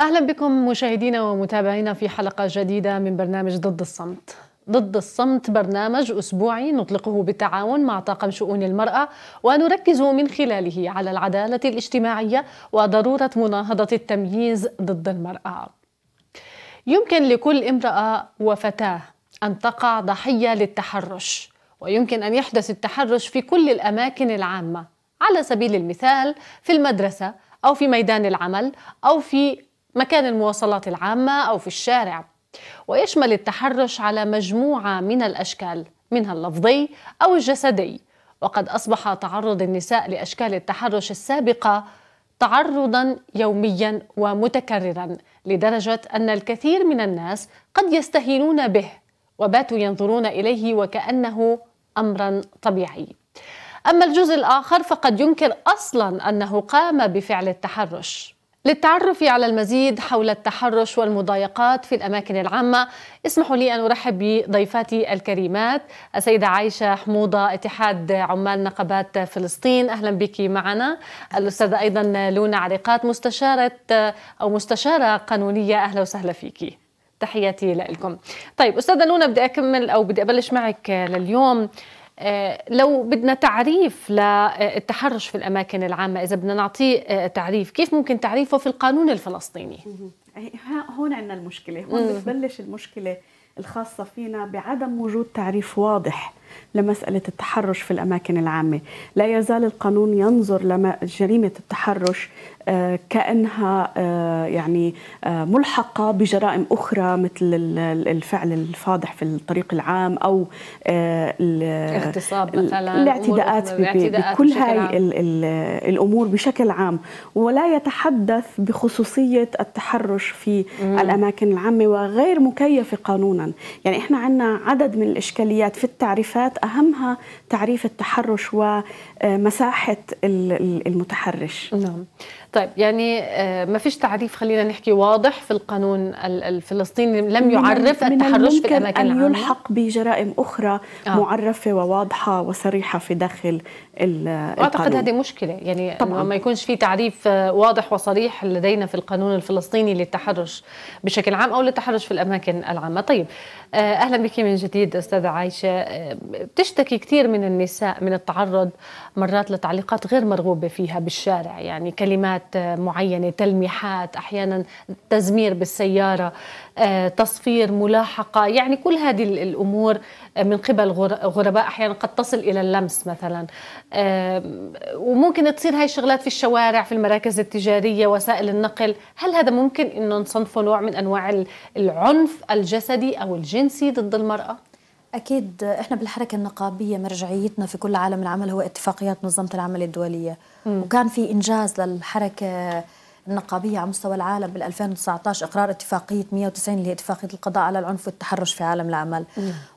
اهلا بكم مشاهدينا ومتابعينا في حلقه جديده من برنامج ضد الصمت ضد الصمت برنامج أسبوعي نطلقه بالتعاون مع طاقم شؤون المرأة ونركز من خلاله على العدالة الاجتماعية وضرورة مناهضة التمييز ضد المرأة يمكن لكل امرأة وفتاة أن تقع ضحية للتحرش ويمكن أن يحدث التحرش في كل الأماكن العامة على سبيل المثال في المدرسة أو في ميدان العمل أو في مكان المواصلات العامة أو في الشارع ويشمل التحرش على مجموعة من الأشكال منها اللفظي أو الجسدي وقد أصبح تعرض النساء لأشكال التحرش السابقة تعرضا يوميا ومتكررا لدرجة أن الكثير من الناس قد يستهينون به وباتوا ينظرون إليه وكأنه أمرا طبيعي أما الجزء الآخر فقد ينكر أصلا أنه قام بفعل التحرش للتعرف على المزيد حول التحرش والمضايقات في الأماكن العامة اسمحوا لي أن أرحب بضيفاتي الكريمات السيدة عايشة حموضة اتحاد عمال نقابات فلسطين أهلا بك معنا الأستاذة أيضا لونا عريقات مستشارة أو مستشارة قانونية أهلا وسهلا فيكي تحياتي لكم طيب أستاذة لونا بدي أكمل أو بدي أبلش معك لليوم آه، لو بدنا تعريف للتحرش في الأماكن العامة إذا بدنا نعطيه آه، تعريف كيف ممكن تعريفه في القانون الفلسطيني؟ إيه، هون عندنا المشكلة هون بتبلش المشكلة الخاصة فينا بعدم وجود تعريف واضح لمسألة التحرش في الأماكن العامة لا يزال القانون ينظر لجريمة التحرش آه، كانها آه، يعني آه، ملحقه بجرائم اخرى مثل الفعل الفاضح في الطريق العام او الاغتصاب مثلا الاعتداءات بكل هاي الامور بشكل عام ولا يتحدث بخصوصيه التحرش في مم. الاماكن العامه وغير مكيفه قانونا يعني احنا عندنا عدد من الاشكاليات في التعريفات اهمها تعريف التحرش ومساحه المتحرش نعم طيب يعني آه، ما فيش تعريف خلينا نحكي واضح في القانون الفلسطيني لم يعرف من التحرش في الاماكن العامه يلحق بجرائم اخرى آه. معرفه وواضحه وصريحه في داخل القانون اعتقد هذه مشكله يعني طبعا ما يكونش في تعريف آه، واضح وصريح لدينا في القانون الفلسطيني للتحرش بشكل عام او للتحرش في الاماكن العامه طيب آه، اهلا بك من جديد استاذه عايشه بتشتكي كثير من النساء من التعرض مرات لتعليقات غير مرغوبه فيها بالشارع يعني كلمات حركات معينة تلميحات أحيانا تزمير بالسيارة آه، تصفير ملاحقة يعني كل هذه الأمور آه، من قبل غرباء أحيانا قد تصل إلى اللمس مثلا آه، وممكن تصير هاي الشغلات في الشوارع في المراكز التجارية وسائل النقل هل هذا ممكن أنه نصنفه نوع من أنواع العنف الجسدي أو الجنسي ضد المرأة؟ أكيد إحنا بالحركة النقابية مرجعيتنا في كل عالم العمل هو اتفاقيات منظمة العمل الدولية م. وكان في إنجاز للحركة النقابية على مستوى العالم بال 2019 إقرار اتفاقية 190 اللي هي اتفاقية القضاء على العنف والتحرش في عالم العمل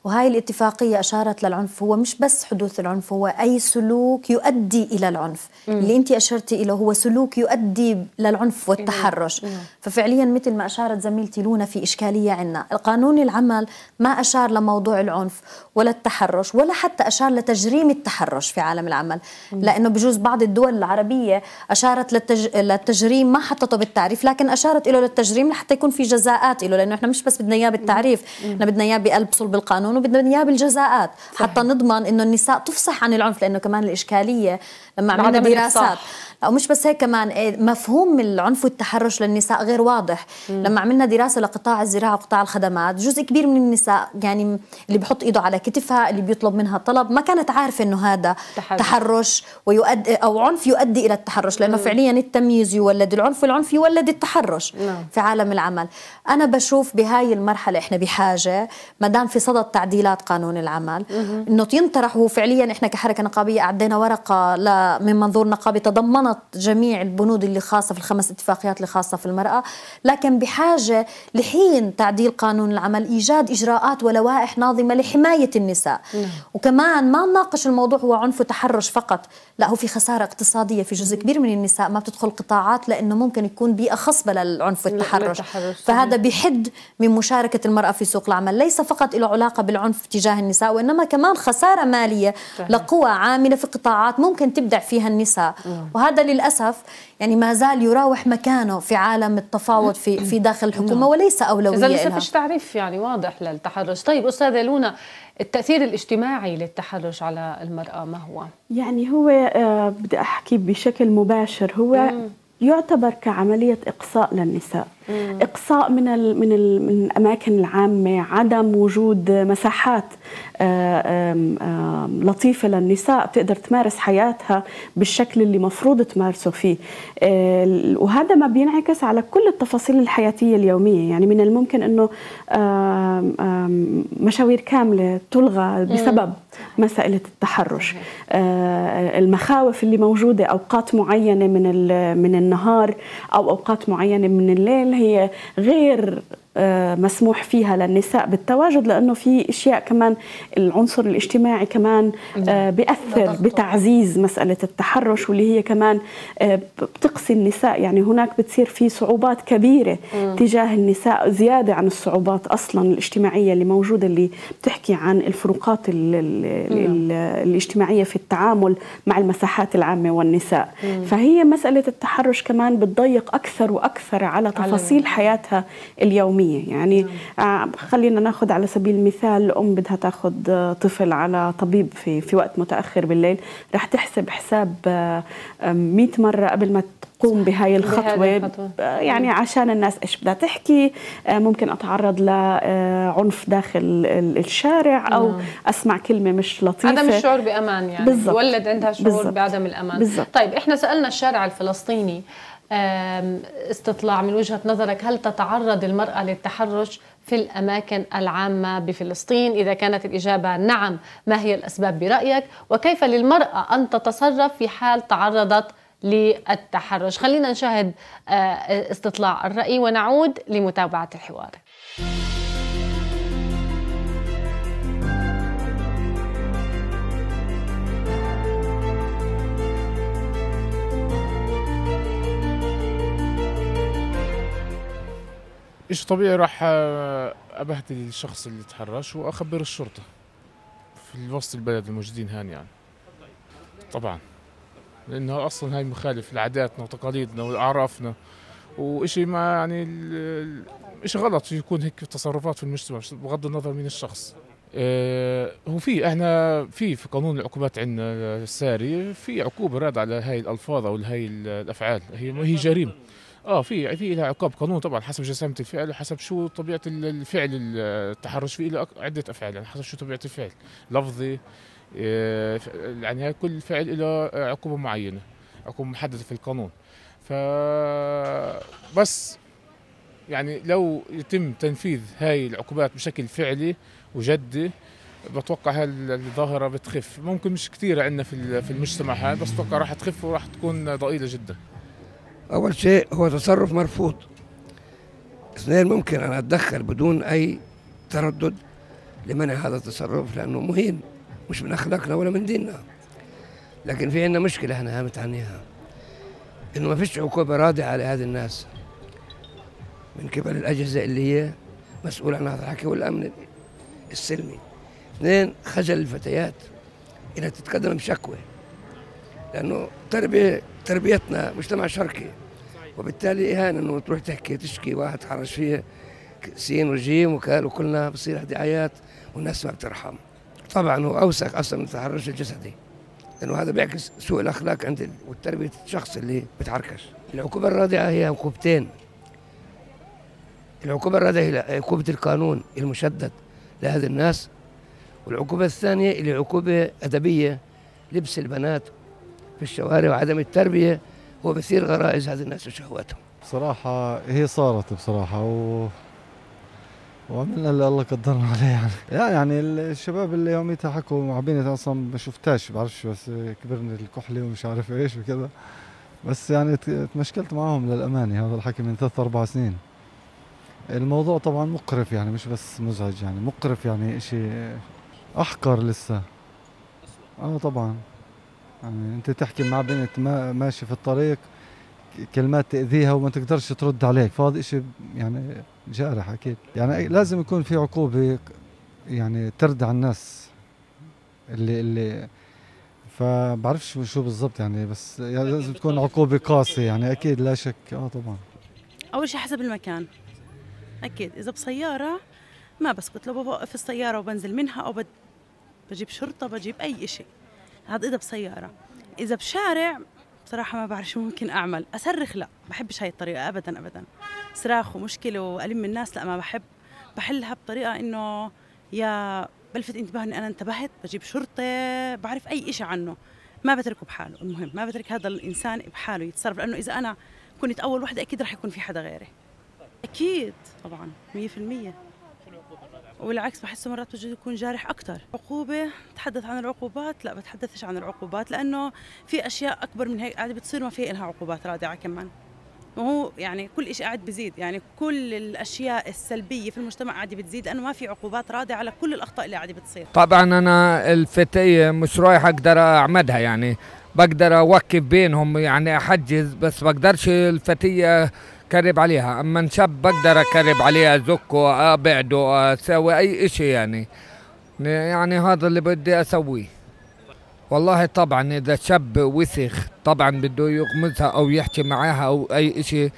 وهاي الاتفاقية أشارت للعنف هو مش بس حدوث العنف هو أي سلوك يؤدي إلى العنف مم. اللي أنت أشرتي إليه هو سلوك يؤدي للعنف والتحرش مم. مم. ففعليا مثل ما أشارت زميلتي لونا في إشكالية عنا قانون العمل ما أشار لموضوع العنف ولا التحرش ولا حتى أشار لتجريم التحرش في عالم العمل مم. لأنه بجوز بعض الدول العربية أشارت للتج... للتجريم حطته بالتعريف لكن اشارت له للتجريم لحتى يكون في جزاءات له لانه احنا مش بس بدنا اياه بالتعريف احنا بدنا اياه بقلب صلب القانون وبدنا اياه بالجزاءات صحيح. حتى نضمن انه النساء تفصح عن العنف لانه كمان الاشكاليه لما عملنا دراسات او مش بس هيك كمان إيه، مفهوم العنف والتحرش للنساء غير واضح مم. لما عملنا دراسه لقطاع الزراعه وقطاع الخدمات جزء كبير من النساء يعني اللي بحط ايده على كتفها اللي بيطلب منها طلب ما كانت عارفه انه هذا تحرش, تحرش ويؤدي او عنف يؤدي الى التحرش لانه مم. فعليا التمييز يولد العنف والعنف يولد التحرش مم. نعم. في عالم العمل انا بشوف بهاي المرحله احنا بحاجه ما دام في صدد تعديلات قانون العمل مم. انه ينطرح وفعليا احنا كحركه نقابيه اعدينا ورقه من منظور نقابي تضمنت ضمنت جميع البنود اللي خاصة في الخمس اتفاقيات اللي خاصة في المرأة لكن بحاجة لحين تعديل قانون العمل إيجاد إجراءات ولوائح ناظمة لحماية النساء م. نعم. وكمان ما نناقش الموضوع هو عنف وتحرش فقط لا هو في خسارة اقتصادية في جزء كبير من النساء ما بتدخل قطاعات لأنه ممكن يكون بيئة خصبة للعنف والتحرش فهذا بحد من مشاركة المرأة في سوق العمل ليس فقط له علاقة بالعنف تجاه النساء وإنما كمان خسارة مالية لقوى عاملة في قطاعات ممكن تبدع فيها النساء نعم. وهذا للأسف يعني ما زال يراوح مكانه في عالم التفاوض في في داخل الحكومه نعم. وليس أولوية إذا لسه فيش تعريف يعني واضح للتحرش طيب أستاذة لونا التأثير الاجتماعي للتحرش على المرأة ما هو؟ يعني هو آه، بدي أحكي بشكل مباشر هو يعتبر كعملية إقصاء للنساء مم. إقصاء من الـ من, الـ من الأماكن العامة عدم وجود مساحات آه، لطيفة للنساء بتقدر تمارس حياتها بالشكل اللي مفروض تمارسه فيه آه، وهذا ما بينعكس على كل التفاصيل الحياتية اليومية يعني من الممكن أنه مشاوير كاملة تلغى بسبب مسألة التحرش آه، المخاوف اللي موجودة أوقات معينة من من النهار أو أوقات معينة من الليل هي غير آه، مسموح فيها للنساء بالتواجد لانه في اشياء كمان العنصر الاجتماعي كمان آه، نعم. بياثر بتعزيز مساله التحرش واللي هي كمان آه، بتقسي النساء يعني هناك بتصير في صعوبات كبيره تجاه النساء زياده عن الصعوبات اصلا الاجتماعيه اللي موجوده اللي بتحكي عن الفروقات الاجتماعيه في التعامل مع المساحات العامه والنساء فهي مساله التحرش كمان بتضيق اكثر واكثر على تفاصيل حياتها اليوميه التنميه يعني نعم. آه، خلينا ناخذ على سبيل المثال ام بدها تاخذ طفل على طبيب في في وقت متاخر بالليل رح تحسب حساب 100 آه، مره قبل ما تقوم بهاي الخطوة, آه، يعني نعم. عشان الناس ايش بدها تحكي ممكن اتعرض لعنف داخل الشارع او نعم. اسمع كلمة مش لطيفة عدم الشعور بامان يعني بالزبط. ولد عندها شعور بالزبط. بعدم الامان بالزبط. طيب احنا سالنا الشارع الفلسطيني استطلاع من وجهة نظرك هل تتعرض المرأة للتحرش في الأماكن العامة بفلسطين إذا كانت الإجابة نعم ما هي الأسباب برأيك وكيف للمرأة أن تتصرف في حال تعرضت للتحرش خلينا نشاهد آه، استطلاع الرأي ونعود لمتابعة الحوار إشي طبيعي راح آه، أبهدل الشخص اللي تحرش وأخبر الشرطة في وسط البلد الموجودين هان يعني طبعا لأنه أصلا هاي مخالف لعاداتنا وتقاليدنا وأعرافنا وإشي ما يعني إشي غلط يكون هيك تصرفات في المجتمع بغض النظر من الشخص آه، هو في احنا في في قانون العقوبات عندنا الساري في عقوبه راد على هاي الالفاظ او هاي الافعال هي هي جريمه اه في في لها عقاب قانون طبعا حسب جسامه الفعل وحسب شو طبيعه الفعل التحرش فيه له عده افعال يعني حسب شو طبيعه الفعل لفظي آه، يعني كل فعل له عقوبه معينه عقوبه محدده في القانون ف بس يعني لو يتم تنفيذ هاي العقوبات بشكل فعلي وجدي بتوقع هالظاهره بتخف ممكن مش كثير عندنا في المجتمع هذا بس بتوقع راح تخف وراح تكون ضئيله جدا أول شيء هو تصرف مرفوض اثنين ممكن أن أتدخل بدون أي تردد لمنع هذا التصرف لأنه مهين مش من أخلاقنا ولا من ديننا لكن في عندنا مشكلة احنا هامت عنيها إنه ما فيش عقوبة رادعة على هذه الناس من قبل الأجهزة اللي هي مسؤولة عن هذا الحكي والأمن السلمي اثنين خجل الفتيات إنها تتقدم بشكوى لأنه تربية تربيتنا مجتمع شرقي وبالتالي إهانة أنه تروح تحكي تشكي واحد حرش فيها سين وجيم وكال وكلنا بصير دعايات والناس ما بترحم طبعا هو أوسخ أصلا من التحرش الجسدي لأنه هذا بيعكس سوء الأخلاق عند والتربية الشخص اللي بتحركش العقوبة الرادعة هي عقوبتين العقوبة الرادعة هي عقوبة القانون المشدد لهذه الناس والعقوبة الثانية اللي عقوبة أدبية لبس البنات في الشوارع وعدم التربية وبثير غرائز هذه الناس وشهواتهم بصراحة هي صارت بصراحة و... وعملنا اللي الله قدرنا عليه يعني يعني, يعني الشباب اللي يوم مع بنت اصلا ما شفتهاش بعرفش بس كبرني الكحلي ومش عارف ايش وكذا بس يعني تمشكلت معاهم للامانه هذا الحكي من ثلاث اربع سنين الموضوع طبعا مقرف يعني مش بس مزعج يعني مقرف يعني شيء احقر لسه اه طبعا يعني انت تحكي مع بنت ما ماشي في الطريق كلمات تاذيها وما تقدرش ترد عليك فهذا شيء يعني جارح اكيد يعني لازم يكون في عقوبه يعني ترد على الناس اللي اللي فبعرفش شو بالضبط يعني بس يعني لازم تكون عقوبه قاسيه يعني اكيد لا شك اه طبعا اول شيء حسب المكان اكيد اذا بسياره ما بسكت لو بوقف السياره وبنزل منها او بجيب شرطه بجيب اي شيء هذا اذا بسياره اذا بشارع بصراحه ما بعرف شو ممكن اعمل اصرخ لا بحبش هاي الطريقه ابدا ابدا صراخ ومشكله والم الناس لا ما بحب بحلها بطريقه انه يا بلفت انتباه اني انا انتبهت بجيب شرطه بعرف اي شيء عنه ما بتركه بحاله المهم ما بترك هذا الانسان بحاله يتصرف لانه اذا انا كنت اول وحده اكيد رح يكون في حدا غيري اكيد طبعا 100% والعكس بحسه مرات بجوز يكون جارح اكثر عقوبه بتحدث عن العقوبات لا بتحدثش عن العقوبات لانه في اشياء اكبر من هيك قاعده بتصير ما في لها عقوبات رادعه كمان وهو يعني كل شيء قاعد بزيد يعني كل الاشياء السلبيه في المجتمع قاعده بتزيد لانه ما في عقوبات رادعه على كل الاخطاء اللي قاعده بتصير طبعا انا الفتيه مش رايح اقدر اعمدها يعني بقدر اوقف بينهم يعني احجز بس بقدرش الفتيه كرب عليها اما شاب بقدر اكرب عليه ازكه ابعده اسوي اي شيء يعني يعني هذا اللي بدي اسويه والله طبعا اذا شاب وسخ طبعا بده يغمزها او يحكي معاها او اي شيء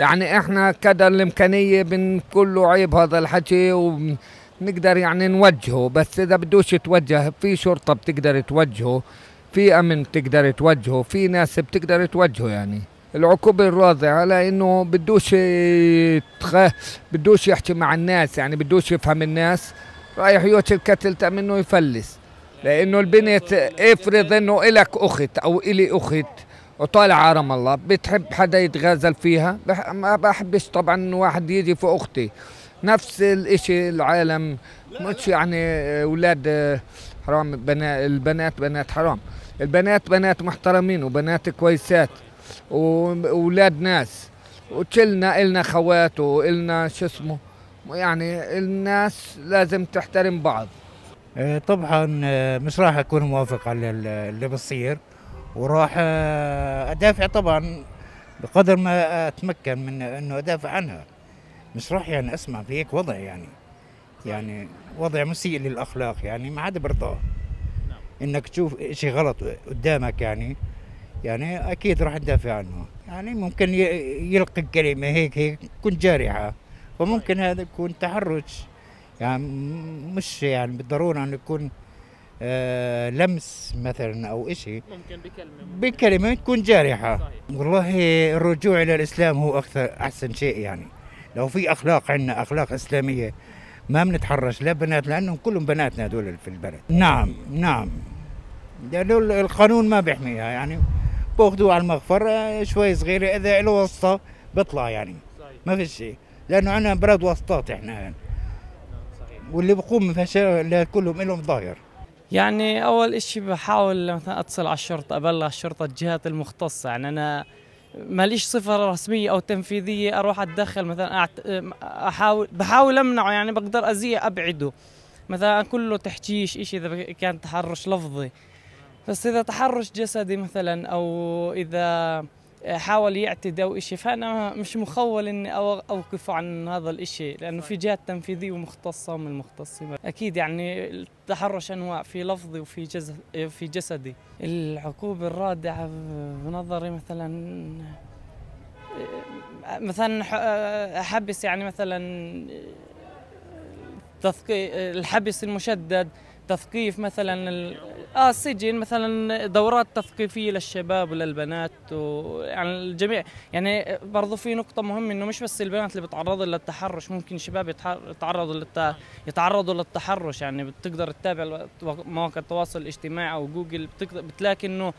يعني احنا كدر الامكانيه من كله عيب هذا الحكي ونقدر يعني نوجهه بس اذا بدوش يتوجه في شرطه بتقدر توجهه في امن بتقدر توجهه في ناس بتقدر توجهه يعني العقوبة الراضعة لأنه بدوش يتخ... بدوش يحكي مع الناس يعني بدوش يفهم الناس رايح يوش الكتل منه يفلس لأنه البنت افرض إنه إلك أخت أو إلي أخت وطالعة رام الله بتحب حدا يتغازل فيها بح... ما بحبش طبعا واحد يجي في أختي نفس الإشي العالم مش يعني أولاد حرام بنا... البنات بنات حرام البنات بنات محترمين وبنات كويسات واولاد ناس وكلنا النا خوات والنا شو اسمه يعني الناس لازم تحترم بعض آه، طبعا آه، مش راح اكون موافق على اللي بصير وراح آه، ادافع طبعا بقدر ما اتمكن من انه ادافع عنها مش راح يعني اسمع في هيك وضع يعني يعني وضع مسيء للاخلاق يعني ما حدا برضاه نعم. انك تشوف شيء غلط قدامك يعني يعني اكيد راح ندافع عنه يعني ممكن يلقي كلمه هيك هيك تكون جارحه فممكن طيب. هذا يكون تحرش يعني مش يعني بالضروره انه يكون آه لمس مثلا او شيء ممكن بكلمه بكلمه تكون جارحه صحيح. طيب. والله الرجوع الى الاسلام هو اكثر احسن شيء يعني لو في اخلاق عندنا اخلاق اسلاميه ما بنتحرش لا بنات لانهم كلهم بناتنا هذول في البلد نعم نعم يعني لانه القانون ما بيحميها يعني باخذوه على المغفر آه، شوي صغير اذا له وسطه بيطلع يعني ما في شيء لانه عندنا براد وسطات احنا نعم، واللي بقوم فشل كلهم لهم ظاهر يعني اول إشي بحاول مثلا اتصل على الشرطه ابلغ الشرطه الجهات المختصه يعني انا ماليش صفة رسمية أو تنفيذية أروح أتدخل مثلا أحاول بحاول أمنعه يعني بقدر أزيع أبعده مثلا كله تحجيش إشي إذا كان تحرش لفظي بس اذا تحرش جسدي مثلا او اذا حاول يعتدي او شيء فانا مش مخول اني اوقفه عن هذا الشيء لانه في جهات تنفيذيه ومختصه ومن المختصين اكيد يعني التحرش انواع في لفظي وفي جسد في جسدي العقوبه الرادعه بنظري مثلا مثلا حبس يعني مثلا الحبس المشدد تثقيف مثلا اه السجن مثلا دورات تثقيفيه للشباب وللبنات ويعني الجميع يعني برضه في نقطه مهمه انه مش بس البنات اللي بتعرضوا للتحرش ممكن الشباب يتعرضوا للت... يتعرضوا للتحرش يعني بتقدر تتابع مواقع التواصل الاجتماعي او جوجل بتقدر بتلاقي انه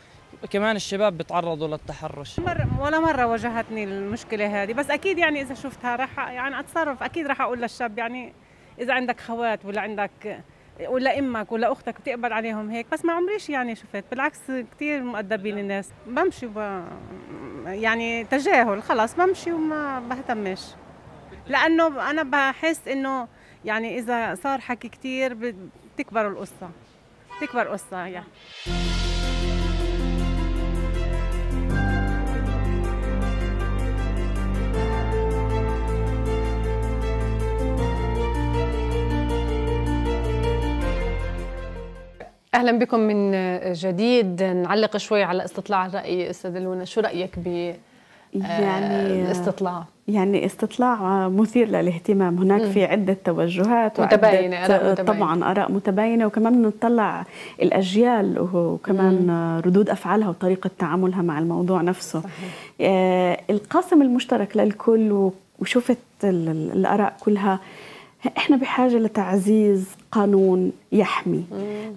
كمان الشباب بيتعرضوا للتحرش مرة ولا مره واجهتني المشكله هذه بس اكيد يعني اذا شفتها راح يعني اتصرف اكيد راح اقول للشاب يعني اذا عندك خوات ولا عندك ولا امك ولا اختك بتقبل عليهم هيك بس ما عمريش يعني شفت بالعكس كثير مؤدبين نعم. الناس بمشي ب... يعني تجاهل خلص بمشي وما بهتمش لانه انا بحس انه يعني اذا صار حكي كثير بتكبر القصه بتكبر قصه يعني اهلا بكم من جديد نعلق شوي على استطلاع الراي استاذه لونا شو رايك ب يعني آه، استطلاع يعني استطلاع مثير للاهتمام هناك م. في عدة توجهات متباينة أراء متباينة. طبعا آراء متباينة وكمان نطلع الأجيال وكمان م. ردود أفعالها وطريقة تعاملها مع الموضوع نفسه صحيح. آه، القاسم المشترك للكل وشفت الآراء كلها احنا بحاجه لتعزيز قانون يحمي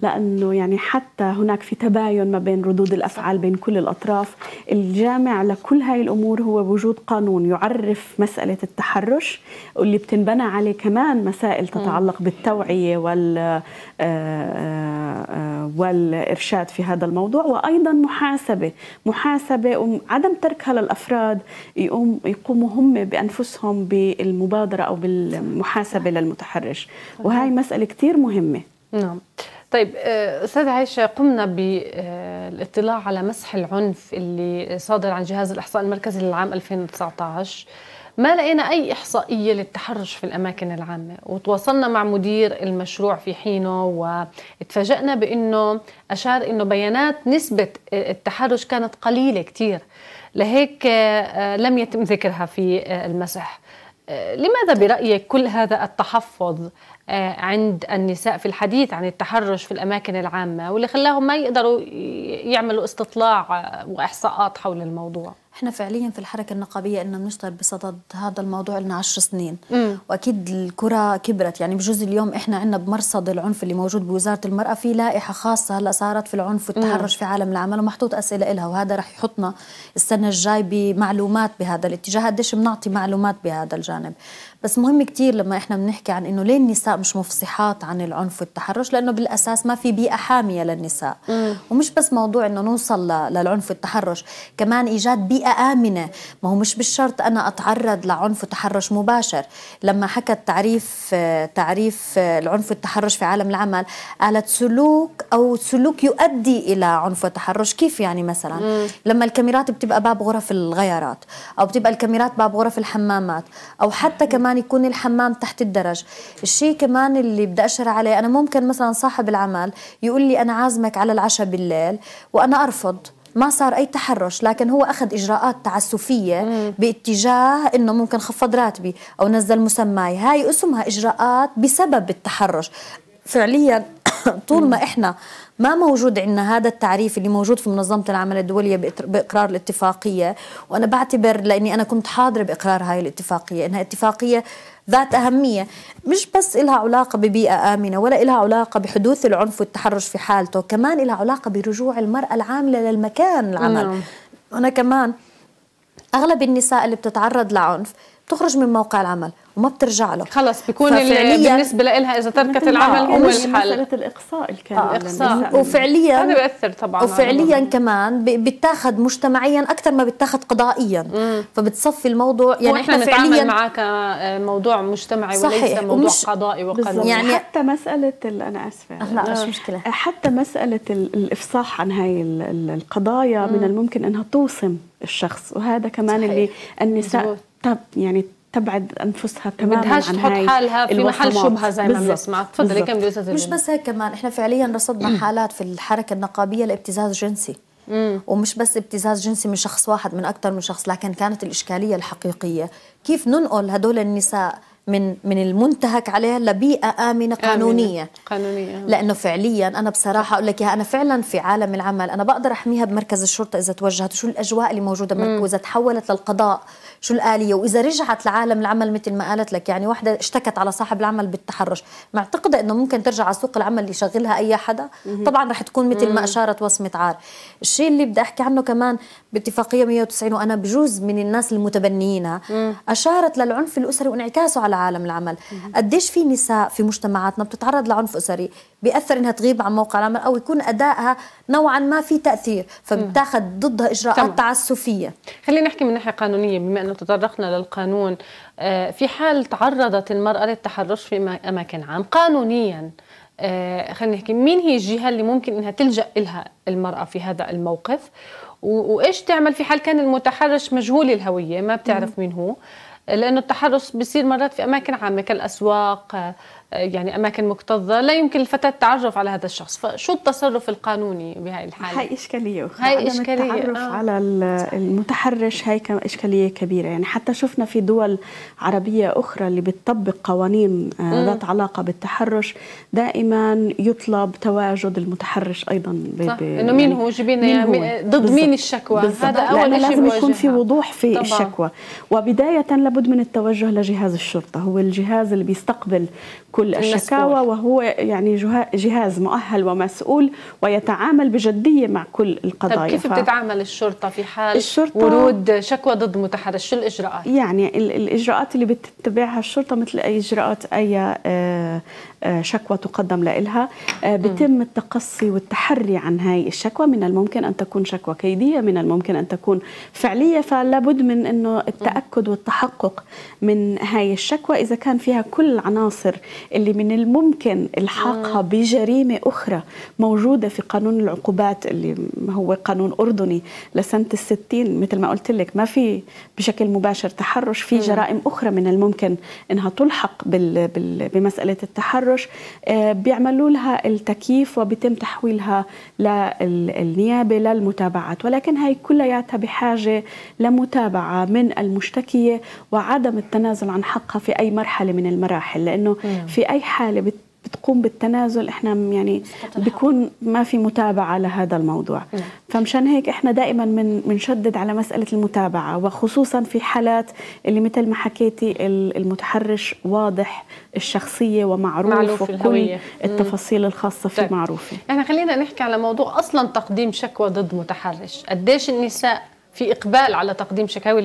لانه يعني حتى هناك في تباين ما بين ردود الافعال بين كل الاطراف الجامع لكل هاي الامور هو وجود قانون يعرف مساله التحرش واللي بتنبنى عليه كمان مسائل تتعلق بالتوعيه وال آه، آه، والارشاد في هذا الموضوع وايضا محاسبه محاسبه وعدم تركها للافراد يقوم يقوموا هم بانفسهم بالمبادره او بالمحاسبه للمتحرش وهي مساله كثير كثير مهمه نعم طيب آه، استاذ عائشه قمنا بالاطلاع على مسح العنف اللي صادر عن جهاز الاحصاء المركزي للعام 2019 ما لقينا اي احصائيه للتحرش في الاماكن العامه وتواصلنا مع مدير المشروع في حينه وتفاجئنا بانه اشار انه بيانات نسبه آه، التحرش كانت قليله كثير لهيك آه، لم يتم ذكرها في المسح لماذا برايك كل هذا التحفظ آه، عند النساء في الحديث عن التحرش في الأماكن العامة واللي خلاهم ما يقدروا يعملوا استطلاع آه، وإحصاءات حول الموضوع احنا فعليا في الحركه النقابيه انه بنشتغل بصدد هذا الموضوع لنا 10 سنين مم. واكيد الكره كبرت يعني بجوز اليوم احنا عندنا بمرصد العنف اللي موجود بوزاره المراه في لائحه خاصه هلا صارت في العنف والتحرش مم. في عالم العمل ومحطوط اسئله لها وهذا رح يحطنا السنه الجاي بمعلومات بهذا الاتجاه قديش بنعطي معلومات بهذا الجانب بس مهم كتير لما احنا بنحكي عن انه ليه النساء مش مفصحات عن العنف والتحرش لانه بالاساس ما في بيئه حاميه للنساء مم. ومش بس موضوع انه نوصل للعنف والتحرش كمان ايجاد بيئه بيئة امنه ما هو مش بالشرط انا اتعرض لعنف وتحرش مباشر لما حكت تعريف تعريف العنف والتحرش في عالم العمل قالت سلوك او سلوك يؤدي الى عنف وتحرش كيف يعني مثلا مم. لما الكاميرات بتبقى باب غرف الغيارات او بتبقى الكاميرات باب غرف الحمامات او حتى كمان يكون الحمام تحت الدرج الشيء كمان اللي بدي اشر عليه انا ممكن مثلا صاحب العمل يقول لي انا عازمك على العشاء بالليل وانا ارفض ما صار اي تحرش لكن هو اخذ اجراءات تعسفيه باتجاه انه ممكن خفض راتبي او نزل مسماي هاي اسمها اجراءات بسبب التحرش فعليا طول ما احنا ما موجود عندنا هذا التعريف اللي موجود في منظمة العمل الدولية بإقرار الاتفاقية وأنا بعتبر لأني أنا كنت حاضرة بإقرار هاي الاتفاقية إنها اتفاقية ذات أهمية مش بس إلها علاقة ببيئة آمنة ولا إلها علاقة بحدوث العنف والتحرش في حالته كمان إلها علاقة برجوع المرأة العاملة للمكان العمل هنا نعم. كمان أغلب النساء اللي بتتعرض لعنف بتخرج من موقع العمل وما بترجع له خلص بيكون بالنسبه لها اذا تركت العمل هو الحل مساله الاقصاء الكامل آه. الإقصاء. وفعليا هذا بياثر طبعا وفعليا كمان بيتاخذ مجتمعيا اكثر ما بيتاخذ قضائيا مم. فبتصفي الموضوع يعني احنا بنتعامل معاه كموضوع مجتمعي صحيح. وليس موضوع ومش قضائي وقانوني يعني حتى مساله انا اسفه أه، لا مش آه، مشكله حتى مساله الافصاح عن هاي القضايا مم. من الممكن انها توصم الشخص وهذا كمان صحيح. اللي النساء مزبوط. تب يعني تبعد انفسها تماما بدهاش تحط حالها في محل شبهه زي ما بنسمع تفضلي كملي استاذ مش بس هيك كمان احنا فعليا رصدنا حالات في الحركه النقابيه لابتزاز جنسي ومش بس ابتزاز جنسي من شخص واحد من اكثر من شخص لكن كانت الاشكاليه الحقيقيه كيف ننقل هدول النساء من من المنتهك عليها لبيئه امنه قانونيه آمنة. قانونيه لانه فعليا انا بصراحه اقول لك انا فعلا في عالم العمل انا بقدر احميها بمركز الشرطه اذا توجهت شو الاجواء اللي موجوده بمركز تحولت للقضاء شو الآلية وإذا رجعت لعالم العمل مثل ما قالت لك يعني واحدة اشتكت على صاحب العمل بالتحرش معتقدة أنه ممكن ترجع على سوق العمل اللي شغلها أي حدا طبعا رح تكون مثل ما أشارت وصمة عار الشيء اللي بدي أحكي عنه كمان باتفاقية 190 وأنا بجوز من الناس المتبنيينها أشارت للعنف الأسري وانعكاسه على عالم العمل قديش في نساء في مجتمعاتنا بتتعرض لعنف أسري بياثر انها تغيب عن موقع العمل او يكون ادائها نوعا ما في تاثير فبتاخذ ضدها اجراءات طبعا. تعسفيه خلينا نحكي من ناحيه قانونيه بما انه تطرقنا للقانون آه، في حال تعرضت المراه للتحرش في اماكن عام قانونيا آه، خلينا نحكي مين هي الجهه اللي ممكن انها تلجا لها المراه في هذا الموقف وايش تعمل في حال كان المتحرش مجهول الهويه ما بتعرف مين هو لانه التحرش بصير مرات في اماكن عامه كالاسواق آه، آه، يعني اماكن مكتظه لا يمكن الفتاه التعرف على هذا الشخص فشو التصرف القانوني بهاي الحاله هاي اشكاليه اخرى هاي اشكاليه التعرف آه. على المتحرش هاي اشكاليه كبيره يعني حتى شفنا في دول عربيه اخرى اللي بتطبق قوانين آه ذات علاقه بالتحرش دائما يطلب تواجد المتحرش ايضا صح. انه مين يعني هو جبنا مين يعني هو؟ ضد بالزبط. مين الشكوى بالزبط. هذا اول شيء لازم يكون في وضوح في طبعا. الشكوى وبدايه لابد من التوجه لجهاز الشرطه هو الجهاز اللي بيستقبل كل الشكاوى وهو يعني جهاز مؤهل ومسؤول ويتعامل بجديه مع كل القضايا طب كيف ف... بتتعامل الشرطه في حال الشرطة ورود شكوى ضد متحرش شو الاجراءات يعني الاجراءات اللي بتتبعها الشرطه مثل اي اجراءات اي آه، آه، شكوى تقدم لها آه، بتم التقصي والتحري عن هاي الشكوى من الممكن ان تكون شكوى كيديه من الممكن ان تكون فعليه فلا بد من انه التاكد والتحقق من هاي الشكوى اذا كان فيها كل العناصر اللي من الممكن الحاقها آه. بجريمه اخرى موجوده في قانون العقوبات اللي هو قانون اردني لسنه الستين مثل ما قلت لك ما في بشكل مباشر تحرش في جرائم اخرى من الممكن انها تلحق بال بال بمساله التحرش آه، بيعملوا لها التكييف وبيتم تحويلها للنيابه للمتابعات ولكن هاي كلياتها بحاجه لمتابعه من المشتكيه وعدم التنازل عن حقها في اي مرحله من المراحل لانه في اي حاله بت بتقوم بالتنازل احنا يعني بيكون ما في متابعه لهذا الموضوع م. نعم. فمشان هيك احنا دائما من بنشدد على مساله المتابعه وخصوصا في حالات اللي مثل ما حكيتي المتحرش واضح الشخصيه ومعروف معلوف وكل الهوية. التفاصيل الخاصه فيه طيب. معروفه احنا خلينا نحكي على موضوع اصلا تقديم شكوى ضد متحرش قديش النساء في إقبال على تقديم شكاوي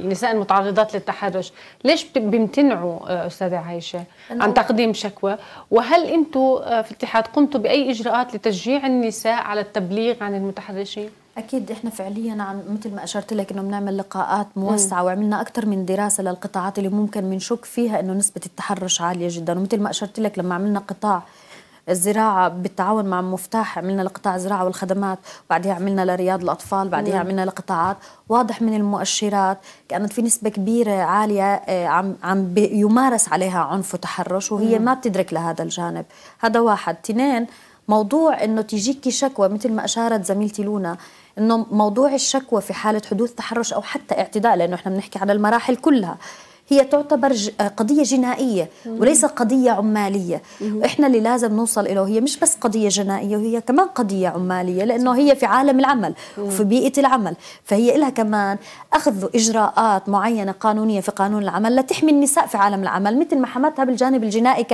النساء المتعرضات للتحرش ليش بيمتنعوا آه، أستاذة عايشة عن تقديم شكوى وهل أنتم آه، في الاتحاد قمتوا بأي إجراءات لتشجيع النساء على التبليغ عن المتحرشين؟ اكيد احنا فعليا عم مثل ما اشرت لك انه بنعمل لقاءات موسعه وعملنا اكثر من دراسه للقطاعات اللي ممكن بنشك فيها انه نسبه التحرش عاليه جدا ومثل ما اشرت لك لما عملنا قطاع الزراعه بالتعاون مع مفتاح عملنا لقطاع الزراعه والخدمات بعدها عملنا لرياض الاطفال بعدها نعم. عملنا لقطاعات واضح من المؤشرات كانت في نسبه كبيره عاليه آه، عم عم يمارس عليها عنف وتحرش وهي نعم. ما بتدرك لهذا الجانب هذا واحد اثنين موضوع انه تيجيكي شكوى مثل ما اشارت زميلتي لونا انه موضوع الشكوى في حاله حدوث تحرش او حتى اعتداء لانه احنا بنحكي على المراحل كلها هي تعتبر آه، قضية جنائية وليس قضية عمالية إحنا اللي لازم نوصل إليه هي مش بس قضية جنائية وهي كمان قضية عمالية لأنه هي في عالم العمل وفي بيئة العمل فهي لها كمان أخذ إجراءات معينة قانونية في قانون العمل لتحمي النساء في عالم العمل مثل ما حمتها بالجانب الجنائي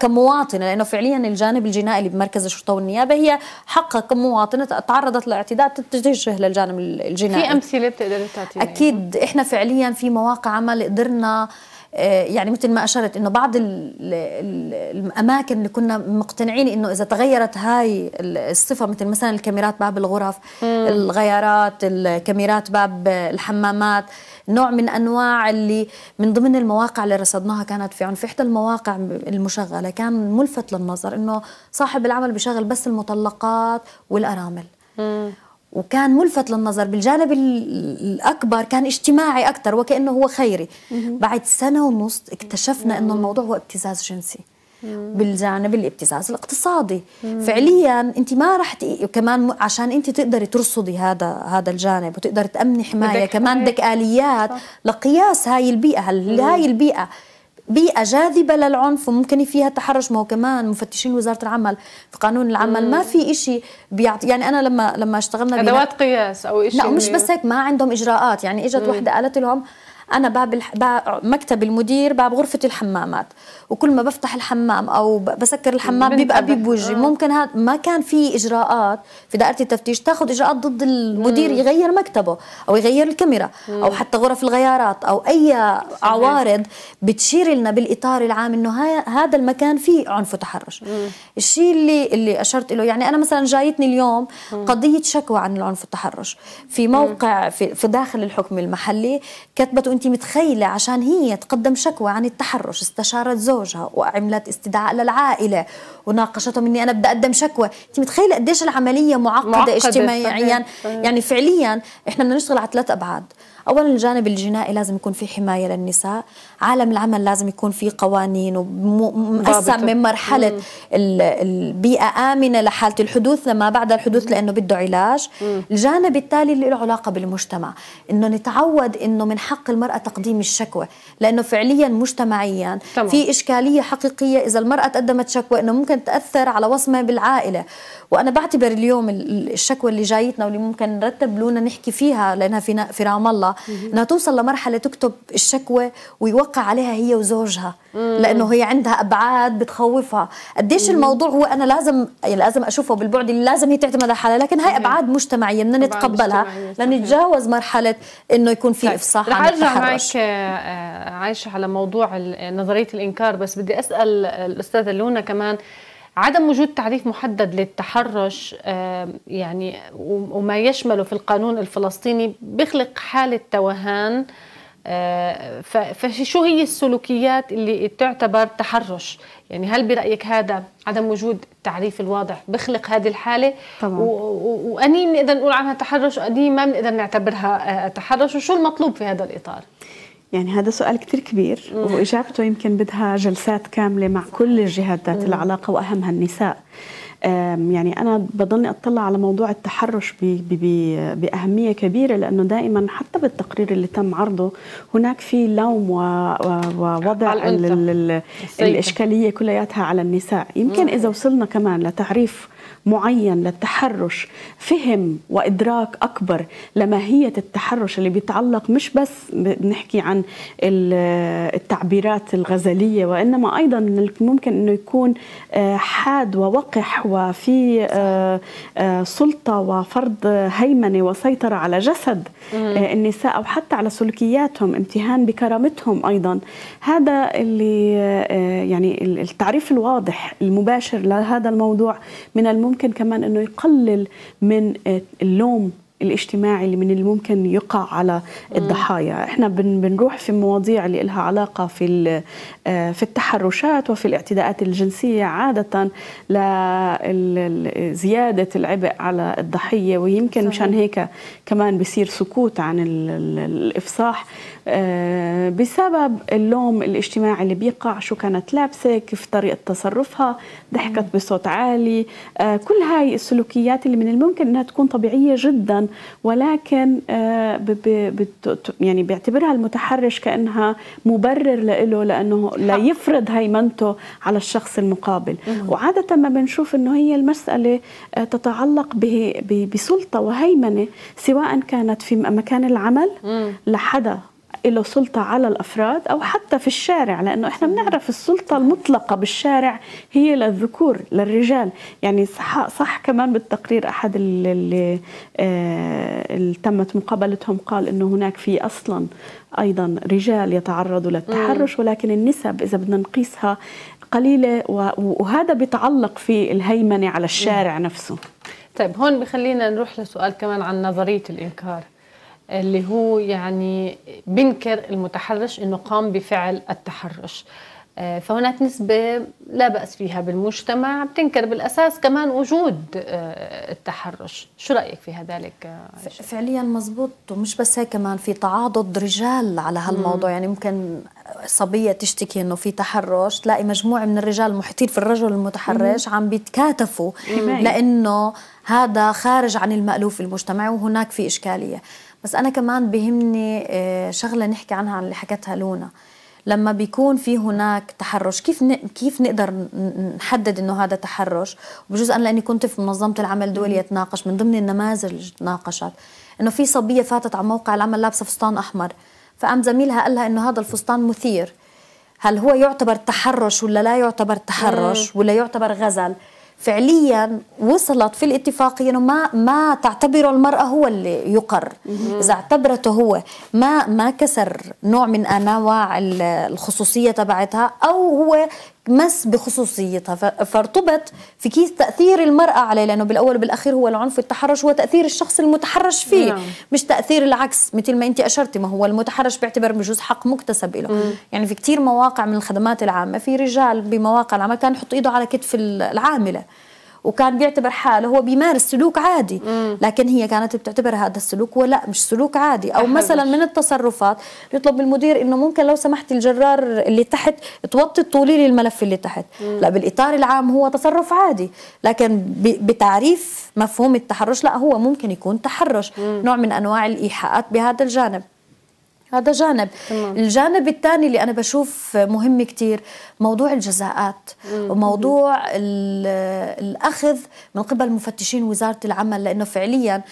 كمواطنة لأنه فعليا الجانب الجنائي اللي بمركز الشرطة والنيابة هي حقها كمواطنة تعرضت لاعتداء تتجه للجانب الجنائي في أمثلة بتقدر تعطينا أكيد إحنا فعليا في مواقع عمل قدرنا آه، يعني مثل ما اشرت انه بعض الاماكن اللي كنا مقتنعين انه اذا تغيرت هاي الصفه مثل مثلا الكاميرات باب الغرف مم. الغيارات الكاميرات باب الحمامات نوع من انواع اللي من ضمن المواقع اللي رصدناها كانت في عن في احدى المواقع المشغله كان ملفت للنظر انه صاحب العمل بشغل بس المطلقات والارامل مم. وكان ملفت للنظر بالجانب الأكبر كان اجتماعي أكثر وكأنه هو خيري بعد سنة ونص اكتشفنا أنه الموضوع هو ابتزاز جنسي بالجانب الابتزاز الاقتصادي مم. فعليا انت ما راح كمان عشان انت تقدري ترصدي هذا هذا الجانب وتقدري تامني حمايه كمان بدك اليات لقياس هاي البيئه هل هاي البيئه بيئة جاذبة للعنف وممكن فيها تحرش ما هو كمان مفتشين وزارة العمل في قانون العمل مم. ما في إشي بيعطي يعني أنا لما لما اشتغلنا أدوات قياس أو إشي لا مش بس هيك ما عندهم إجراءات يعني إجت وحدة قالت لهم انا باب, الح... با... مكتب المدير باب غرفه الحمامات وكل ما بفتح الحمام او بسكر الحمام بيبقى بوجهي آه. ممكن هذا ما كان في اجراءات في دائره التفتيش تاخذ اجراءات ضد المدير مم. يغير مكتبه او يغير الكاميرا مم. او حتى غرف الغيارات او اي عوارض بتشير لنا بالاطار العام انه هذا المكان فيه عنف وتحرش الشيء اللي اللي اشرت له يعني انا مثلا جايتني اليوم قضيه شكوى عن العنف والتحرش في موقع في, في داخل الحكم المحلي كتبته انت متخيله عشان هي تقدم شكوى عن التحرش استشارت زوجها وعملت استدعاء للعائله وناقشتهم اني انا بدي اقدم شكوى انت متخيله قديش العمليه معقده, معقدة اجتماعيا صحيح. يعني فعليا احنا بدنا نشتغل على ثلاث ابعاد اولا الجانب الجنائي لازم يكون في حمايه للنساء عالم العمل لازم يكون في قوانين ومقسم من مرحله مم. البيئه امنه لحاله الحدوث لما بعد الحدوث لانه بده علاج مم. الجانب التالي اللي له علاقه بالمجتمع انه نتعود انه من حق المراه تقديم الشكوى لانه فعليا مجتمعيا طبعا. في اشكاليه حقيقيه اذا المراه تقدمت شكوى انه ممكن تاثر على وصمه بالعائله وانا بعتبر اليوم الشكوى اللي جايتنا واللي ممكن نرتب لنا نحكي فيها لانها في رام الله انها توصل لمرحله تكتب الشكوى ويوقف بتتوقع عليها هي وزوجها لانه هي عندها ابعاد بتخوفها قديش الموضوع هو انا لازم يعني لازم اشوفه بالبعد اللي لازم هي تعتمد على حالها لكن هاي ابعاد مجتمعيه بدنا نتقبلها لنتجاوز مرحله انه يكون في طيب، افصاح عن ارجع معك آه، آه، عايشه على موضوع نظريه الانكار بس بدي اسال الاستاذه لونا كمان عدم وجود تعريف محدد للتحرش آه، يعني وما يشمله في القانون الفلسطيني بيخلق حالة توهان آه، فشو هي السلوكيات اللي تعتبر تحرش يعني هل برأيك هذا عدم وجود التعريف الواضح بخلق هذه الحالة طبعا. وأني بنقدر نقول عنها تحرش وأني ما بنقدر نعتبرها آه، تحرش وشو المطلوب في هذا الإطار يعني هذا سؤال كتير كبير وإجابته يمكن بدها جلسات كاملة مع كل الجهات ذات العلاقة وأهمها النساء يعني انا بضلني اطلع على موضوع التحرش بـ بـ باهميه كبيره لانه دائما حتى بالتقرير اللي تم عرضه هناك في لوم ووضع الاشكاليه كلياتها على النساء يمكن اذا وصلنا كمان لتعريف معين للتحرش فهم وادراك اكبر لماهيه التحرش اللي بيتعلق مش بس بنحكي عن التعبيرات الغزليه وانما ايضا ممكن انه يكون آه، حاد ووقح وفي آه، آه، سلطة وفرض هيمنة وسيطرة على جسد آه، النساء أو حتى على سلوكياتهم امتهان بكرامتهم أيضا هذا اللي يعني التعريف الواضح المباشر لهذا الموضوع من الممكن كمان أنه يقلل من اللوم الاجتماعي اللي من الممكن يقع على الضحايا احنا بنروح في مواضيع اللي لها علاقة في آه، في التحرشات وفي الاعتداءات الجنسية عادة لزيادة العبء على الضحية ويمكن صحيح. مشان هيك كمان بصير سكوت عن الإفصاح آه، بسبب اللوم الاجتماعي اللي بيقع شو كانت لابسة كيف طريقة تصرفها ضحكت بصوت عالي آه، كل هاي السلوكيات اللي من الممكن أنها تكون طبيعية جدا ولكن آه، يعني بيعتبرها المتحرش كانها مبرر له لانه لا يفرض هيمنته على الشخص المقابل وعاده ما بنشوف انه هي المساله آه، تتعلق بسلطه وهيمنه سواء كانت في مكان العمل لحدا له سلطة على الأفراد أو حتى في الشارع لأنه إحنا بنعرف السلطة المطلقة بالشارع هي للذكور للرجال يعني صح, صح كمان بالتقرير أحد اللي, اللي آه، تمت مقابلتهم قال أنه هناك في أصلا أيضا رجال يتعرضوا للتحرش ولكن النسب إذا بدنا نقيسها قليلة وهذا بيتعلق في الهيمنة على الشارع نفسه طيب هون بخلينا نروح لسؤال كمان عن نظرية الإنكار اللي هو يعني بنكر المتحرش انه قام بفعل التحرش آه، فهناك نسبة لا بأس فيها بالمجتمع بتنكر بالأساس كمان وجود آه، التحرش شو رأيك في ذلك؟ آه، فعليا مزبوط ومش بس هيك كمان في تعاضد رجال على هالموضوع مم. يعني ممكن صبية تشتكي انه في تحرش تلاقي مجموعة من الرجال المحيطين في الرجل المتحرش مم. عم بيتكاتفوا لأنه هذا خارج عن المألوف المجتمعي وهناك في إشكالية بس انا كمان بهمني آه، شغله نحكي عنها عن اللي حكتها لونا لما بيكون في هناك تحرش كيف كيف نقدر نحدد انه هذا تحرش وبجوز انا لاني كنت في منظمه العمل الدوليه اتناقش من ضمن النماذج اللي تناقشت انه في صبيه فاتت على موقع العمل لابسه فستان احمر فقام زميلها قال لها انه هذا الفستان مثير هل هو يعتبر تحرش ولا لا يعتبر تحرش ولا يعتبر غزل فعليا وصلت في الاتفاقية انه ما ما تعتبره المرأة هو اللي يقر اذا اعتبرته هو ما ما كسر نوع من انواع الخصوصية تبعتها او هو مس بخصوصيتها فارتبط في كيس تاثير المراه عليه لانه بالاول وبالاخير هو العنف والتحرش هو تاثير الشخص المتحرش فيه نعم. مش تاثير العكس مثل ما انت اشرتي ما هو المتحرش بيعتبر بجوز حق مكتسب له يعني في كثير مواقع من الخدمات العامه في رجال بمواقع العمل كان يحط ايده على كتف العامله وكان بيعتبر حاله هو بيمارس سلوك عادي لكن هي كانت بتعتبر هذا السلوك ولا مش سلوك عادي او مثلا من التصرفات يطلب من المدير انه ممكن لو سمحت الجرار اللي تحت توطي طولي لي الملف اللي تحت لا بالاطار العام هو تصرف عادي لكن بتعريف مفهوم التحرش لا هو ممكن يكون تحرش نوع من انواع الايحاءات بهذا الجانب هذا جانب تمام. الجانب الثاني اللي أنا بشوف مهم كثير موضوع الجزاءات مم. وموضوع الأخذ من قبل مفتشين وزارة العمل لأنه فعلياً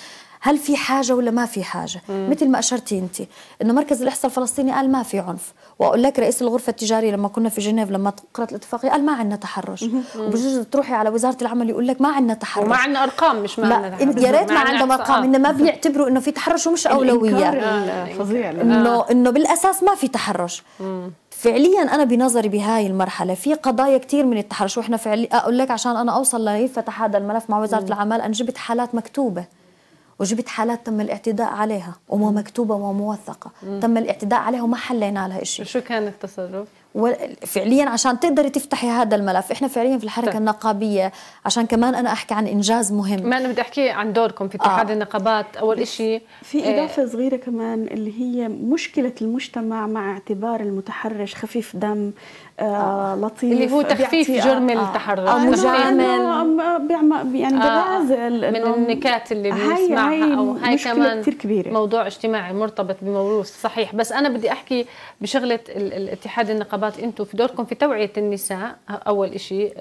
هل في حاجه ولا ما في حاجه مم. مثل ما اشرتي انت انه مركز الاحصاء الفلسطيني قال ما في عنف واقول لك رئيس الغرفه التجاريه لما كنا في جنيف لما قرات الاتفاقيه قال ما عندنا تحرش وبجوز تروحي على وزاره العمل يقول لك ما عندنا تحرش وما عندنا ارقام مش ما عندنا يا ريت ما عندهم ارقام انه ما بيعتبروا انه في تحرش ومش اولويه انه انه بالاساس ما في تحرش مم. فعليا انا بنظري بهاي المرحله في قضايا كثير من التحرش واحنا فعليا اقول لك عشان انا اوصل ليفتح هذا الملف مع وزاره العمل انا جبت حالات مكتوبه وجبت حالات تم الاعتداء عليها وما مكتوبه وما موثقه مم. تم الاعتداء عليها وما حلينا لها شيء شو كان التصرف فعليا عشان تقدري تفتحي هذا الملف احنا فعليا في الحركه طيب. النقابيه عشان كمان انا احكي عن انجاز مهم ما انا بدي احكي عن دوركم في اتحاد آه. النقابات اول شيء في آه، اضافه إيه. صغيره كمان اللي هي مشكله المجتمع مع اعتبار المتحرش خفيف دم آه، آه، لطيف اللي هو تخفيف آه، جرم التحرش آه مجامل بيعمل يعني بغازل آه من النكات اللي بنسمعها هاي او هاي كمان كتير كبيرة. موضوع اجتماعي مرتبط بموروث صحيح بس انا بدي احكي بشغله الاتحاد النقابات انتم في دوركم في توعيه النساء اول شيء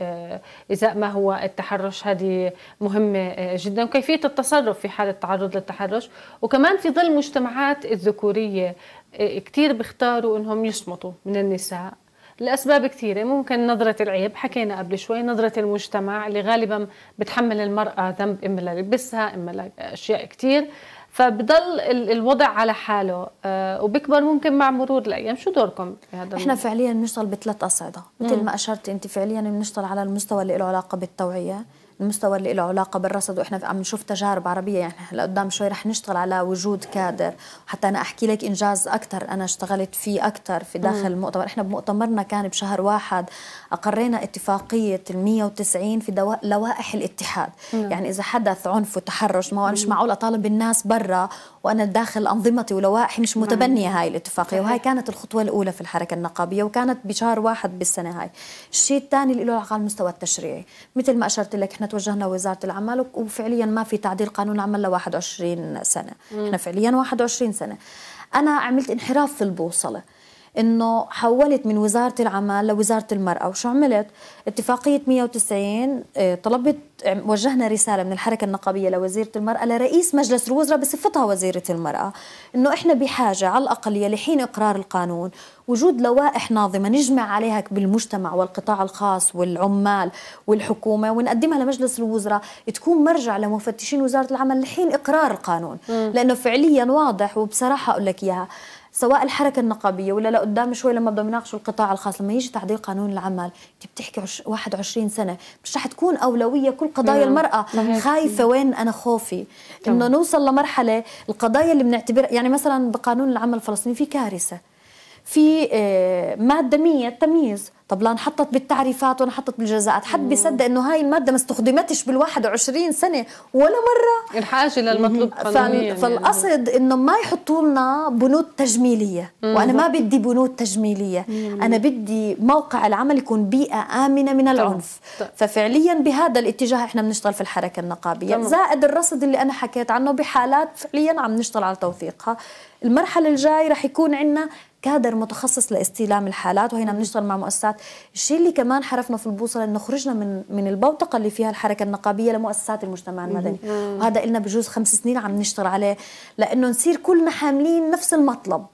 ازاء ما هو التحرش هذه مهمه جدا وكيفيه التصرف في حال التعرض للتحرش وكمان في ظل مجتمعات الذكوريه كثير بيختاروا انهم يصمتوا من النساء لأسباب كثيرة ممكن نظرة العيب حكينا قبل شوي نظرة المجتمع اللي غالبا بتحمل المرأة ذنب إما للبسها إما لأشياء كثير فبضل الوضع على حاله آه، وبكبر ممكن مع مرور الايام شو دوركم بهذا احنا فعليا بنشتغل بثلاث اصعده مثل ما اشرت انت فعليا بنشتغل على المستوى اللي له علاقه بالتوعيه المستوى اللي له علاقه بالرصد واحنا عم نشوف تجارب عربيه يعني هلا قدام شوي رح نشتغل على وجود كادر حتى انا احكي لك انجاز اكثر انا اشتغلت فيه اكثر في داخل المؤتمر احنا بمؤتمرنا كان بشهر واحد اقرينا اتفاقيه ال 190 في دو... لوائح الاتحاد مم. يعني اذا حدث عنف وتحرش ما مش معقول اطالب الناس برا وانا داخل انظمتي ولوائحي مش نعم. متبنيه هاي الاتفاقيه وهي كانت الخطوه الاولى في الحركه النقابيه وكانت بشهر واحد بالسنه هاي الشيء الثاني اللي له علاقه بالمستوى التشريعي مثل ما اشرت لك احنا توجهنا وزاره العمل وفعليا ما في تعديل قانون العمل ل 21 سنه احنا فعليا 21 سنه انا عملت انحراف في البوصله انه حولت من وزاره العمل لوزاره المراه وشو عملت اتفاقيه 190 آه، طلبت وجهنا رساله من الحركه النقابيه لوزيره المراه لرئيس مجلس الوزراء بصفتها وزيره المراه انه احنا بحاجه على الاقليه لحين اقرار القانون وجود لوائح ناظمه نجمع عليها بالمجتمع والقطاع الخاص والعمال والحكومه ونقدمها لمجلس الوزراء تكون مرجع لمفتشين وزاره العمل لحين اقرار القانون لانه فعليا واضح وبصراحه اقول لك اياها سواء الحركه النقابيه ولا لقدام شوي لما بدهم يناقشوا القطاع الخاص لما يجي تعديل قانون العمل انت بتحكي 21 سنه مش رح تكون اولويه كل قضايا نعم، المراه خايفه وين انا خوفي انه نوصل لمرحله القضايا اللي بنعتبر يعني مثلا بقانون العمل الفلسطيني في كارثه في آه، ماده 100 تمييز طب لا انحطت بالتعريفات حطت بالجزاءات حد بيصدق انه هاي الماده ما استخدمتش بال21 سنه ولا مره الحاجه للمطلوب قانونيا يعني. فالقصد انه ما يحطوا لنا بنود تجميليه مم. وانا ما بدي بنود تجميليه مم. انا بدي موقع العمل يكون بيئه امنه من العنف ففعليا بهذا الاتجاه احنا بنشتغل في الحركه النقابيه زائد الرصد اللي انا حكيت عنه بحالات فعليا عم نشتغل على توثيقها المرحله الجاي رح يكون عندنا كادر متخصص لاستلام الحالات وهنا بنشتغل مع مؤسسات الشيء اللي كمان حرفنا في البوصله انه خرجنا من من البوتقه اللي فيها الحركه النقابيه لمؤسسات المجتمع المدني وهذا لنا بجوز خمس سنين عم نشتغل عليه لانه نصير كلنا حاملين نفس المطلب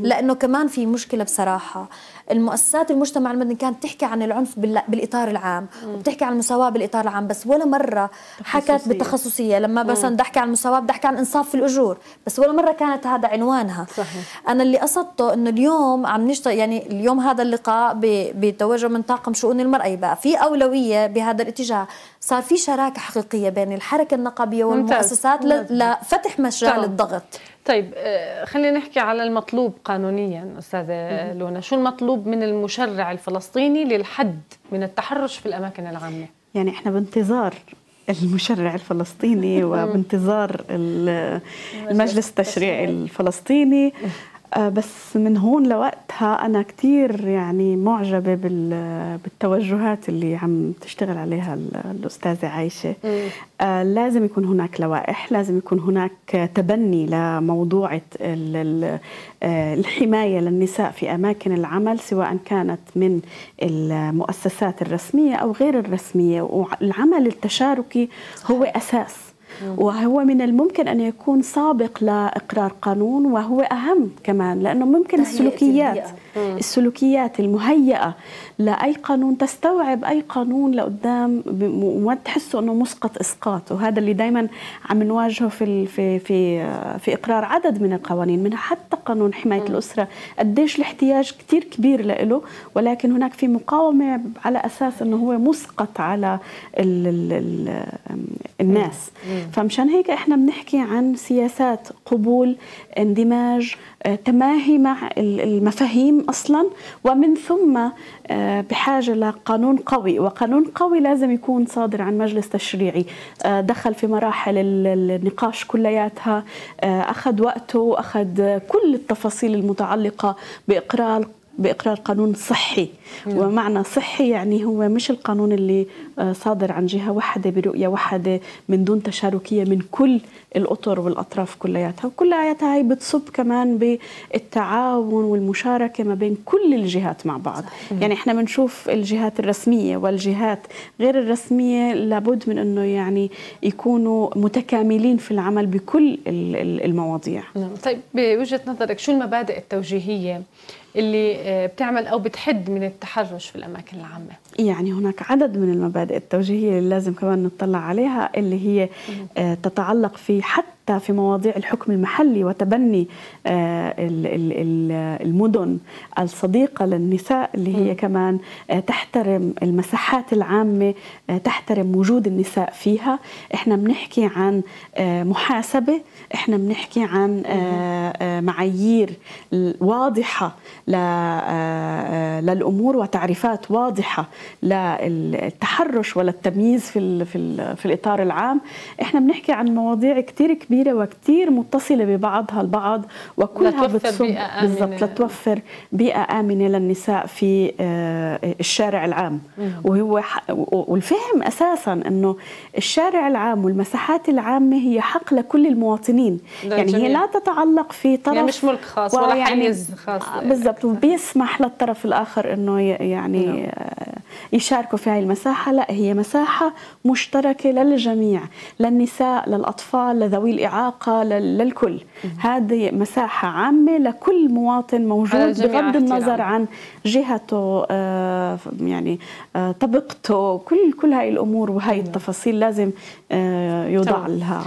لانه كمان في مشكله بصراحه المؤسسات المجتمع المدني كانت تحكي عن العنف بالاطار العام وبتحكي عن المساواه بالاطار العام بس ولا مره حكت بالتخصصيه لما مثلا بدي احكي عن المساواه بدي احكي عن انصاف في الاجور بس ولا مره كانت هذا عنوانها صحيح. انا اللي قصدته انه اليوم عم نشتغل يعني اليوم هذا اللقاء بتوجه من طاقم شؤون المراه يبقى في اولويه بهذا الاتجاه صار في شراكه حقيقيه بين الحركه النقابيه والمؤسسات ممتاز. لفتح مجال الضغط طيب آه، خلينا نحكي على المطلوب قانونيا استاذه لونا شو المطلوب من المشرع الفلسطيني للحد من التحرش في الاماكن العامه يعني احنا بانتظار المشرع الفلسطيني وبانتظار المجلس التشريعي الفلسطيني آه، بس من هون لوقتها أنا كثير يعني معجبة بالتوجهات اللي عم تشتغل عليها الأستاذة عايشة آه، لازم يكون هناك لوائح لازم يكون هناك تبني لموضوع آه، الحماية للنساء في أماكن العمل سواء كانت من المؤسسات الرسمية أو غير الرسمية والعمل التشاركي هو أساس وهو من الممكن أن يكون سابق لإقرار قانون وهو أهم كمان لأنه ممكن السلوكيات السلوكيات المهيئة لأي قانون تستوعب أي قانون لقدام وما تحسه أنه مسقط إسقاط وهذا اللي دائما عم نواجهه في في في في إقرار عدد من القوانين منها حتى قانون حماية م. الأسرة قديش الاحتياج كثير كبير له ولكن هناك في مقاومة على أساس أنه هو مسقط على الـ الـ الـ الناس طيب. فمشان هيك احنا بنحكي عن سياسات قبول اندماج آه، تماهي مع المفاهيم اصلا ومن ثم آه، بحاجه لقانون قوي وقانون قوي لازم يكون صادر عن مجلس تشريعي آه، دخل في مراحل النقاش كلياتها اخذ وقته اخذ كل التفاصيل المتعلقه باقرار باقرار قانون صحي ومعنى صحي يعني هو مش القانون اللي آه، صادر عن جهه واحده برؤيه واحده من دون تشاركيه من كل الاطر والاطراف كلياتها وكلياتها هي بتصب كمان بالتعاون والمشاركه ما بين كل الجهات مع بعض صحيح. يعني احنا بنشوف الجهات الرسميه والجهات غير الرسميه لابد من انه يعني يكونوا متكاملين في العمل بكل المواضيع نعم. طيب بوجهه نظرك شو المبادئ التوجيهيه اللي آه، بتعمل او بتحد من التحرش في الاماكن العامه يعني هناك عدد من المبادئ التوجيهية اللي لازم كمان نطلع عليها اللي هي آه، تتعلق في حتى في مواضيع الحكم المحلي وتبني آه، المدن الصديقة للنساء اللي هي كمان آه، تحترم المساحات العامة تحترم وجود النساء فيها احنا بنحكي عن محاسبة احنا بنحكي عن معايير واضحة للأمور وتعريفات واضحة للتحرش ولا التمييز في في, في الاطار العام احنا بنحكي عن مواضيع كثير كبيره وكثير متصله ببعضها البعض وكلها بتصب بالضبط لتوفر بيئه امنه للنساء في آه، الشارع العام وهو والفهم اساسا انه الشارع العام والمساحات العامه هي حق لكل المواطنين يعني جميل. هي لا تتعلق في يعني طرف يعني مش ملك خاص ولا يعني حيز خاص آه، بالضبط وبيسمح للطرف الاخر انه يعني نعم. آه، يشاركوا في هاي المساحة لا هي مساحة مشتركة للجميع للنساء للأطفال لذوي الإعاقة للكل هذه مساحة عامة لكل مواطن موجود بغض النظر عن جهته آه، يعني آه، طبقته كل كل هاي الأمور وهي أيوة. التفاصيل لازم آه، يوضع لها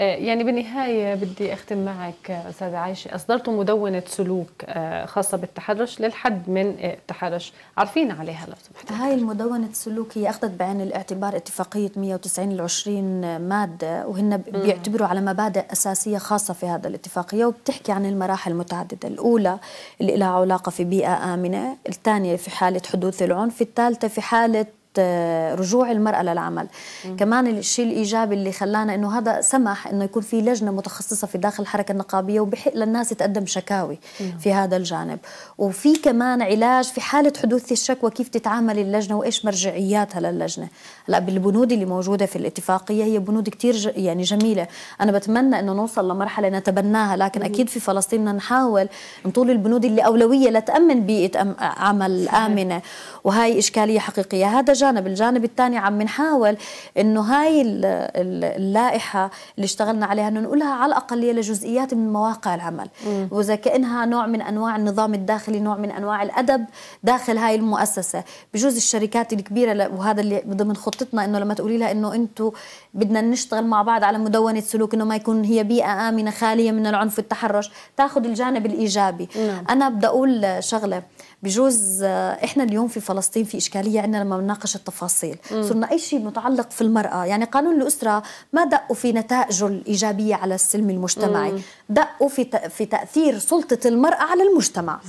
آه، يعني بالنهاية بدي أختم معك أستاذ عايشة أصدرتم مدونة سلوك آه، خاصة بالتحرش للحد من آه، التحرش عارفين عليها لو سمحت هاي المدونة سلوك هي أخذت بعين الاعتبار اتفاقية 190 ل 20 مادة وهن بيعتبروا على مبادئ أساسية خاصة في هذا الاتفاقية وبتحكي عن المراحل المتعددة الأولى اللي لها علاقة في بيئة آمنة الثانية في حالة حدوث العنف الثالثة في حالة آه، رجوع المرأة للعمل مم. كمان الشيء الإيجابي اللي خلانا أنه هذا سمح أنه يكون في لجنة متخصصة في داخل الحركة النقابية وبحق للناس تقدم شكاوي مم. في هذا الجانب وفي كمان علاج في حالة حدوث الشكوى كيف تتعامل اللجنة وإيش مرجعياتها للجنة هلا بالبنود اللي موجودة في الاتفاقية هي بنود كتير يعني جميلة أنا بتمنى أنه نوصل لمرحلة نتبناها لكن مم. أكيد في فلسطين بدنا نحاول نطول البنود اللي أولوية لتأمن بيئة عمل آمنة وهي إشكالية حقيقية هذا جانب الجانب الثاني عم نحاول انه هاي اللائحه اللي اشتغلنا عليها انه نقولها على الاقل لجزئيات من مواقع العمل واذا كانها نوع من انواع النظام الداخلي نوع من انواع الادب داخل هاي المؤسسه بجوز الشركات الكبيره وهذا اللي ضمن خطتنا انه لما تقولي لها انه انتم بدنا نشتغل مع بعض على مدونه سلوك انه ما يكون هي بيئه امنه خاليه من العنف والتحرش تاخذ الجانب الايجابي نعم. انا بدي اقول شغله بجوز آه، احنا اليوم في فلسطين في اشكاليه عندنا لما بنناقش التفاصيل م. صرنا اي شيء متعلق في المراه يعني قانون الاسره ما دقوا في نتائجه الايجابيه على السلم المجتمعي مم. دقوا في في تاثير سلطه المراه على المجتمع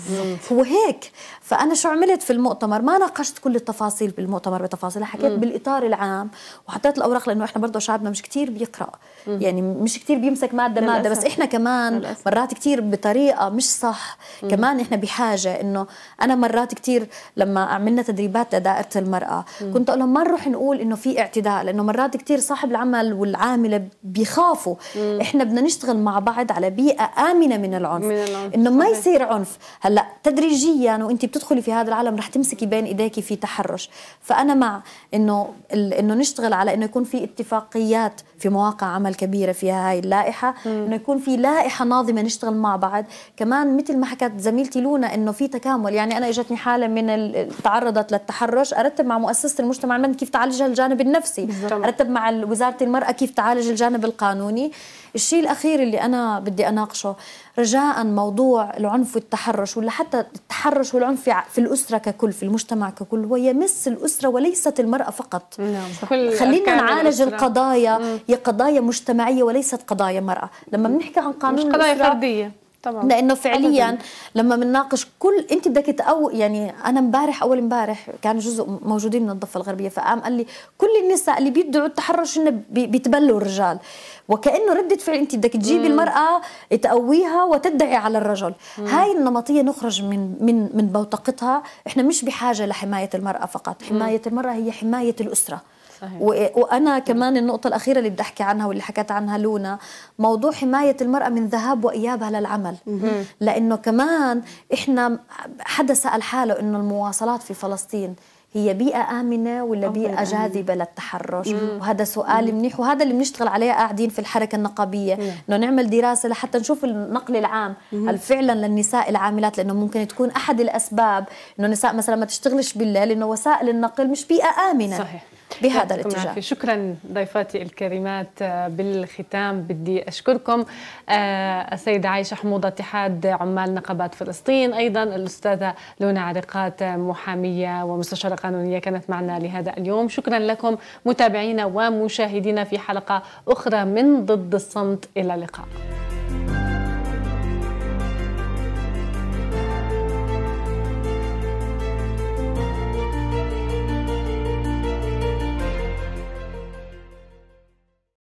وهيك فانا شو عملت في المؤتمر ما ناقشت كل التفاصيل بالمؤتمر بتفاصيلها حكيت مم. بالاطار العام وحطيت الاوراق لانه احنا برضه شعبنا مش كتير بيقرا مم. يعني مش كتير بيمسك ماده ماده بس احنا كمان للأسف. مرات كتير بطريقه مش صح مم. كمان احنا بحاجه انه انا مرات كتير لما عملنا تدريبات لدائره المراه مم. كنت اقول لهم ما نروح نقول انه في اعتداء لانه مرات كتير صاحب العمل والعامله بيخافوا مم. احنا بدنا نشتغل مع بعض على بيئه امنه من العنف, من العنف. انه ما يصير عنف هلا تدريجيا وانت بتدخلي في هذا العالم رح تمسكي بين ايديك في تحرش فانا مع انه انه نشتغل على انه يكون في اتفاقيات في مواقع عمل كبيره فيها هاي اللائحه م. انه يكون في لائحه ناظمه نشتغل مع بعض كمان مثل ما حكت زميلتي لونا انه في تكامل يعني انا اجتني حاله من تعرضت للتحرش ارتب مع مؤسسه المجتمع المدني كيف تعالجها الجانب النفسي ارتب مع وزاره المراه كيف تعالج الجانب القانوني الشيء الأخير اللي أنا بدي أناقشه رجاء موضوع العنف والتحرش ولا حتى التحرش والعنف في الأسرة ككل في المجتمع ككل هو يمس الأسرة وليست المرأة فقط نعم. خلينا نعالج القضايا هي قضايا مجتمعية وليست قضايا مرأة لما بنحكي عن قانون مش قضايا فردية طبعا لانه فعليا أبداً. لما بنناقش كل انت بدك تقو يعني انا امبارح اول امبارح كان جزء موجودين من الضفه الغربيه فقام قال لي كل النساء اللي بيدعوا التحرش انه بيتبلوا الرجال وكانه رده فعل انت بدك تجيبي المراه تقويها وتدعي على الرجل مم. هاي النمطيه نخرج من من من بوتقتها احنا مش بحاجه لحمايه المراه فقط حمايه مم. المراه هي حمايه الاسره صحيح. وانا كمان النقطه الاخيره اللي بدي احكي عنها واللي حكت عنها لونا موضوع حمايه المراه من ذهاب وايابها للعمل لانه كمان احنا حدا سال حاله انه المواصلات في فلسطين هي بيئة آمنة ولا بيئة جاذبة للتحرش مم. وهذا سؤال منيح وهذا اللي بنشتغل عليه قاعدين في الحركة النقابية نعم. إنه نعمل دراسة لحتى نشوف النقل العام مم. هل فعلا للنساء العاملات لأنه ممكن تكون أحد الأسباب إنه النساء مثلا ما تشتغلش بالليل إنه وسائل النقل مش بيئة آمنة صحيح بهذا الاتجاه شكرا ضيفاتي الكريمات آه، بالختام بدي أشكركم آه، السيدة عايشة حموضه اتحاد عمال نقابات فلسطين أيضا الأستاذة لونا عرقات آه، محامية ومستشارة قانونية كانت معنا لهذا اليوم شكرا لكم متابعينا ومشاهدينا في حلقة أخرى من ضد الصمت إلى اللقاء